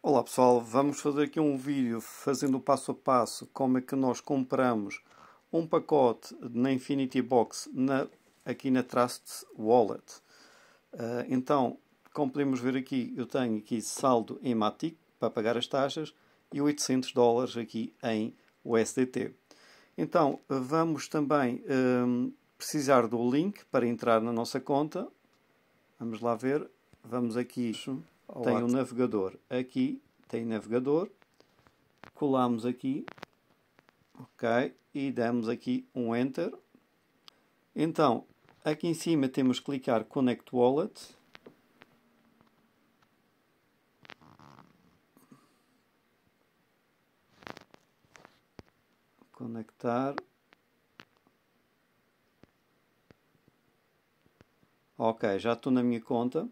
Olá pessoal, vamos fazer aqui um vídeo fazendo passo a passo como é que nós compramos um pacote na Infinity Box na, aqui na Trust Wallet. Uh, então, como podemos ver aqui, eu tenho aqui saldo em Matic para pagar as taxas e 800 dólares aqui em USDT. Então, eh, vamos também um, eh, precisar do link para entrar na nossa conta. Vamos lá ver, vamos aqui... Olá. tem um navegador aqui, tem navegador, colamos aqui, ok, e damos aqui um Enter. Então, aqui em cima temos que clicar Connect Wallet. Conectar. Ok, já estou na minha conta.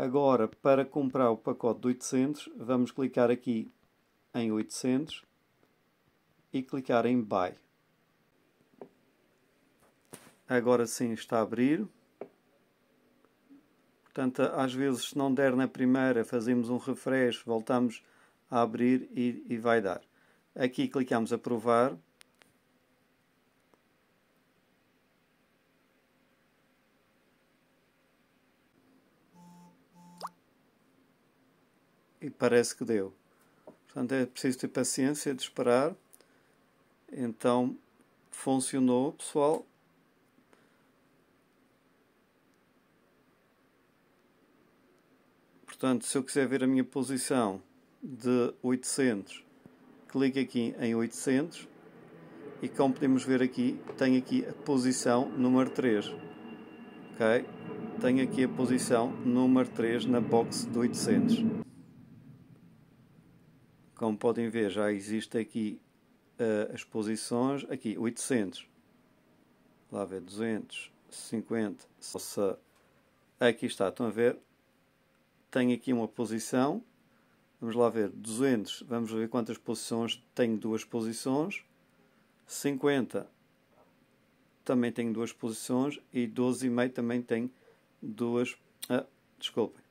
Agora, para comprar o pacote de 800, vamos clicar aqui em 800 e clicar em Buy. Agora sim está a abrir. Portanto, às vezes, se não der na primeira, fazemos um refresh, voltamos a abrir e, e vai dar. Aqui clicamos Aprovar. e parece que deu. Portanto, é preciso ter paciência de esperar. Então, funcionou, pessoal. Portanto, se eu quiser ver a minha posição de 800, clique aqui em 800 e como podemos ver aqui, tem aqui a posição número 3. Ok? Tenho aqui a posição número 3 na box de 800. Como podem ver, já existe aqui uh, as posições, aqui 800, lá ver 250, se aqui está, estão a ver, tenho aqui uma posição, vamos lá ver, 200, vamos ver quantas posições, tenho duas posições, 50, também tenho duas posições e 12,5 também tem duas, ah, desculpem,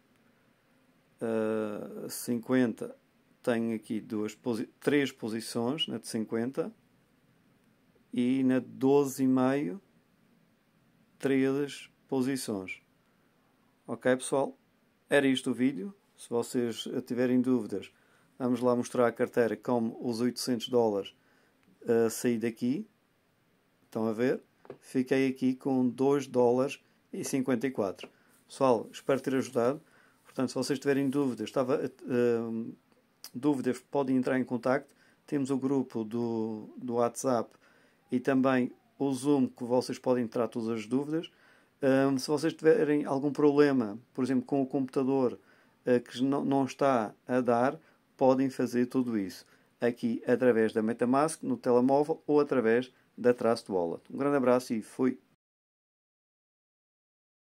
uh, eh, 50 tenho aqui duas, posi três posições, na de 50 e na de 12,5, três posições. Ok, pessoal? Era isto o vídeo. Se vocês tiverem dúvidas, vamos lá mostrar a carteira como os 800 dólares uh, saí daqui. Estão a ver? Fiquei aqui com 2 dólares e 54. Pessoal, espero ter ajudado. Portanto, se vocês tiverem dúvidas, estava... Uh, dúvidas podem entrar em contato. Temos o grupo do, do WhatsApp e também o Zoom que vocês podem entrar todas as dúvidas. Um, se vocês tiverem algum problema, por exemplo, com o computador uh, que não, não está a dar, podem fazer tudo isso aqui através da MetaMask, no telemóvel ou através da Trust Wallet. Um grande abraço e fui.